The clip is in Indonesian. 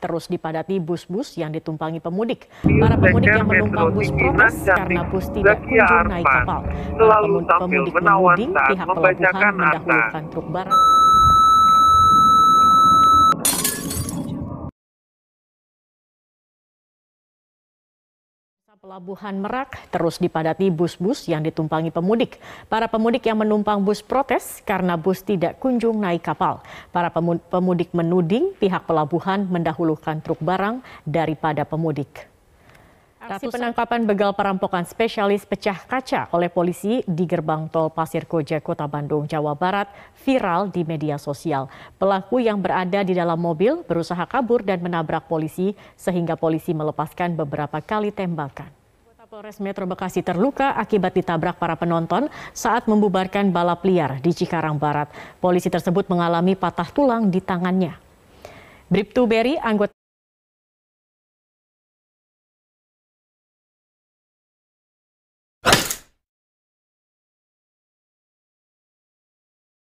terus dipadati bus-bus yang ditumpangi pemudik. Para pemudik yang menumpang bus protes karena bus tidak kunjung naik kapal. Para pemudik mengemudi, pihak pelabuhan mendahulukan truk barang. Pelabuhan Merak terus dipadati bus-bus yang ditumpangi pemudik. Para pemudik yang menumpang bus protes karena bus tidak kunjung naik kapal. Para pemudik menuding pihak pelabuhan mendahulukan truk barang daripada pemudik. Aksi penangkapan begal perampokan spesialis pecah kaca oleh polisi di gerbang tol Pasir Koja, Kota Bandung, Jawa Barat viral di media sosial. Pelaku yang berada di dalam mobil berusaha kabur dan menabrak polisi sehingga polisi melepaskan beberapa kali tembakan. Polres Metro Bekasi terluka akibat ditabrak para penonton saat membubarkan balap liar di Cikarang Barat. Polisi tersebut mengalami patah tulang di tangannya. Bribtu Berry, anggota